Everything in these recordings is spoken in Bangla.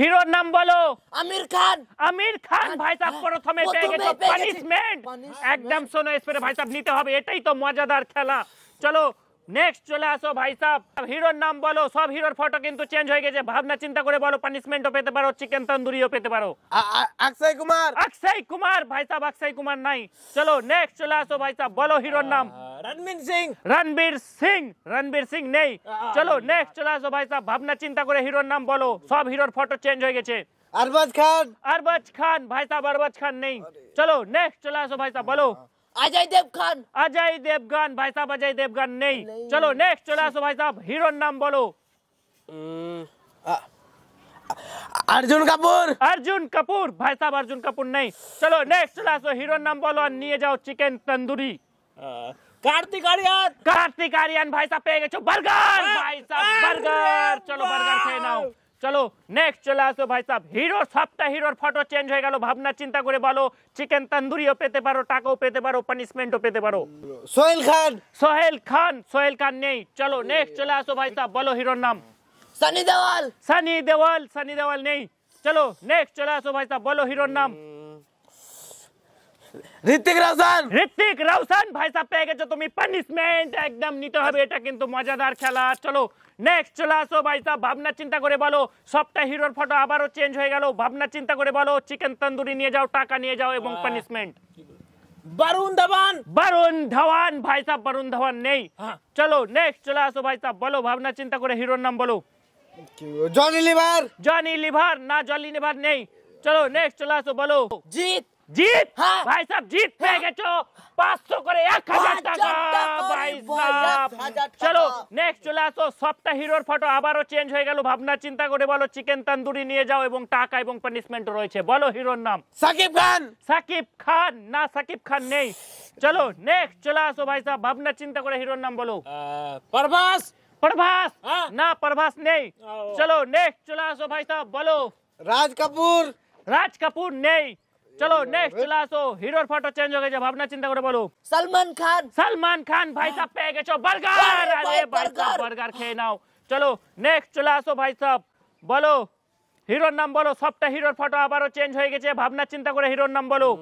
হিরোর নাম বলো আমির খান আমির খান হ্যাঁ, ভাই সাহেব হ্যাঁ। প্রথমে পেয়ে পানিশমেন্ট একদম শোনো স্প্রে ভাই সাহেব নিতে হবে এটাই তো মজাদার খেলা চলো নেক্সট চলে আসো ভাই সাহ হিরোর নাম বলো সব হিরোর ফটো কিন্তু চেঞ্জ হয়ে গেছে ভাবনা চিন্তা করে বলো পানিশমেন্টও পেতে পারো চিকেন তন্দুরিও পেতে পারো অক্ষয় কুমার অক্ষয় কুমার ভাই সাহ অক্ষয় কুমার নাই চলো নেক্সট চলে আসো ভাই সাহ বলো হিরোর নাম রণবীর সিং রণবীর সিং রণবীর সিং নেই চলো নেক্সট চলে আসো ভাই সাহ ভাবনা চিন্তা করে হিরোর নাম বলো সব হিরোর ফটো চেঞ্জ হয়ে গেছে আরবাজ খান আরবাজ খান ভাই সাহ আরবাজ খান নেই চলো নেক্সট চলে আসো ভাই সাহ বলো अजय देवगन अजय देवगन भाई साहब अजय देवगन नहीं।, नहीं चलो नेक्स्ट चला सो भाई साहब हीरो नाम बोलो हम्म, अर्जुन कपूर अर्जुन कपूर भाई साहब अर्जुन कपूर नहीं चलो नेक्स्ट चला सो हीरो नाम बोलो नहीं जाओ चिकन तंदूरी कार्तिक आर्यन कार्तिक आर्यन भाई साहब पे गए बर्गर भाई साहब बर्गर चलो बर्गर खेनाओ চলো নেক্সট চলে আসো ভাই সাহেব হিরোর সবটা হিরোর ফটো চেঞ্জ হয়ে গেল ভাবনা চিন্তা করে বলো চিকেন তন্দুরিও পেতে পারো টাকাও পেতে পারো পানিশমেন্টও পেতে পারো সোহেল খান সোহেল খান সোহেল খান নেই চলো নেক্সট চলে আসো ভাই সাহেব বলো হিরোর নাম সানি দেওয়াল সানি দেওয়াল সানি দেওয়াল নেই চলো নেক্সট চলে আসো ভাই সাহেব বলো হিরোর নাম ঋতিক রোশন ঋতিক রোশন ভাই সাহেব পেয়ে গেছো তুমি পানিশমেন্ট একদম নিতে হবে এটা কিন্তু মজাদার খেলা চলো নেক্সট চলে আসো ভাই সাহেব ভাবনা চিন্তা করে বলো সবটা হিরোর ফটো আবারও চেঞ্জ হয়ে গেল ভাবনা চিন্তা করে বলো চিকেন তন্দুরি নিয়ে যাও টাকা নিয়ে যাও এবং পানিশমেন্ট বরুণ ধাওয়ান বরুণ ধাওয়ান ভাই সাহেব বরুণ ধাওয়ান নেই হ্যাঁ। চলো নেক্সট চলে আসো ভাই সাহেব বলো ভাবনা চিন্তা করে হিরোর নাম বলো জনি লিভার জনি লিভার না জলি লিভার নেই চলো নেক্সট চলে আসো বলো জিত জিত হ্যাঁ। ভাই সাহেব জিত হ্যাঁ। পেয়ে গেছো পাঁচশো করে এক হাজার টাকা ভাই সাহেব চলো নেক্সট চলে আসো সবটা হিরোর ফটো আবারও চেঞ্জ হয়ে গেল ভাবনা চিন্তা করে বলো চিকেন নিয়ে যাও এবং টাকা এবং পানিশমেন্ট রয়েছে বলো হিরোর নাম সাকিব খান সাকিব খান না সাকিব খান নেই চলো নেক্সট চলে আসো ভাই সাহেব ভাবনা চিন্তা করে হিরোর নাম বলো প্রভাস প্রভাস হ্যাঁ। না প্রভাস নেই চলো নেক্সট চলে আসো ভাই সাহেব বলো রাজ কাপুর রাজ কাপুর নেই चलो नेक्स्ट चलासो हीरो फोटो चेंज हो गए भावना चिंता करो बोलो सलमान खान सलमान खान भाई साहब हाँ। पे गए बर्गर अरे बर्गर बर्गर खेनाओ चलो नेक्स्ट चलासो भाई साहब बोलो हीरो नाम बोलो सबटा हीरो फोटो आबारो चेंज हो गए छे भावना चिंता करो हीरो नाम बोलो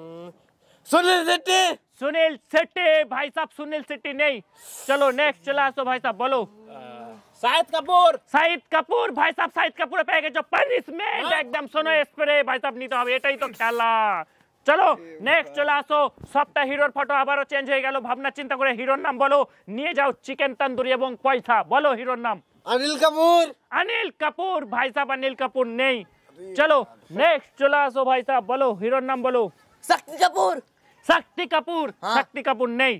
सुनील शेट्टी सुनील शेट्टी भाई साहब सुनील शेट्टी नहीं चलो नेक्स्ट चलासो भाई साहब बोलो সাইদ কাপুর সাইদ কাপুর ভাইসাব সাইদ কাপুর পেহেগে যে প 尼斯 মে একদম সোনা স্প্রে ভাইসাব নিতে হবে এটাই তো খেলা চলো নেক্সট চালাসো সপ্ত হিরোর ফটো আবার চেঞ্জ হয়ে গেল ভাবনা চিন্তা করে হিরোর নাম বলো নিয়ে যাও চিকেন তন্দুরি এবং পয়থা বলো হিরোর নাম অনিল কাপুর অনিল কাপুর ভাইসাব অনিল কাপুর নেই চলো নেক্সট চালাসো ভাইসাব বলো হিরোর নাম বলো শক্তি কাপুর শক্তি কাপুর শক্তি কাপুর নেই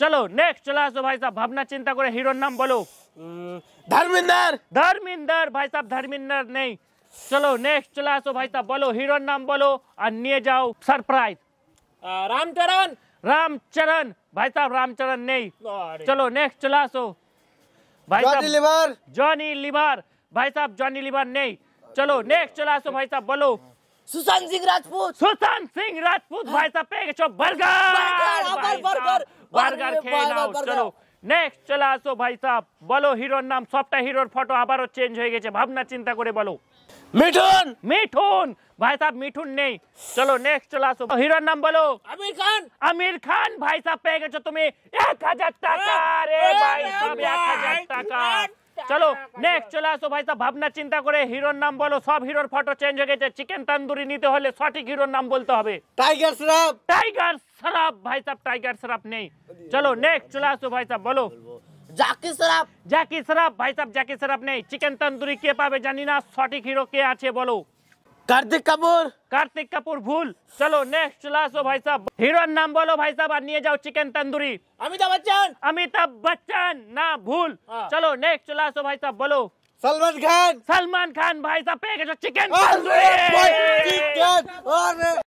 চলো নেক্সট চালাসো ভাইসাব ভাবনা চিন্তা করে হিরোর নাম বলো धर्मिंदर धर्मिंदर भाई साहब धर्मिंदर नहीं चलो नेक्स्ट चला सो भाई साहब बोलो हीरो नाम बोलो और ले जाओ सरप्राइज रामचरण रामचरण भाई साहब रामचरण नहीं चलो नेक्स्ट चला सो भाई साहब लिवर जॉनी लिवर भाई साहब जॉनी लिवर नहीं चलो नेक्स्ट चला सो भाई साहब बोलो सुशांत सिंह राजपूत सुशांत सिंह राजपूत भाई साहब burger burger burger burger burger चलो নেক্সট চলে আসো ভাই সাহ বলো হিরোর নাম সবটা হিরোর ফটো আবারও চেঞ্জ হয়ে গেছে ভাবনা চিন্তা করে বলো মিঠুন মিঠুন ভাই সাহেব মিঠুন নেই চলো নেক্সট চলে আসো হিরোর নাম বলো আমির খান আমির খান ভাই সাহেব পেয়ে গেছো তুমি এক হাজার টাকা রে ভাই সাহেব এক হাজার টাকা চলো নেক্সট চলে আসো ভাই সাহেব ভাবনা চিন্তা করে হিরোর নাম বলো সব হিরোর ফটো চেঞ্জ হয়ে গেছে চিকেন তান্দুরি নিতে হলে সঠিক হিরোর নাম বলতে হবে টাইগার শ্রাফ টাইগার শ্রাফ ভাই সাহেব টাইগার শ্রাফ নেই চলো নেক্সট চলে আসো ভাই সাহেব বলো জাকি শ্রাফ জাকি শ্রাফ ভাই সাহেব জাকি শ্রাফ নেই চিকেন তান্দুরি কে পাবে জানি না সঠিক হিরো কে আছে বলো कार्तिक कपूर कार्तिक कपूर भूल चलो नेक्स्ट चला सो भाई साहब हीरो नाम बोलो भाई साहब निये जाओ चिकन तंदूरी अमिताभ बच्चन अमिताभ बच्चन ना भूल हाँ। चलो नेक्स्ट चला सो भाई साहब बोलो सलमान खान सलमान खान भाई साहब पेगा चिकन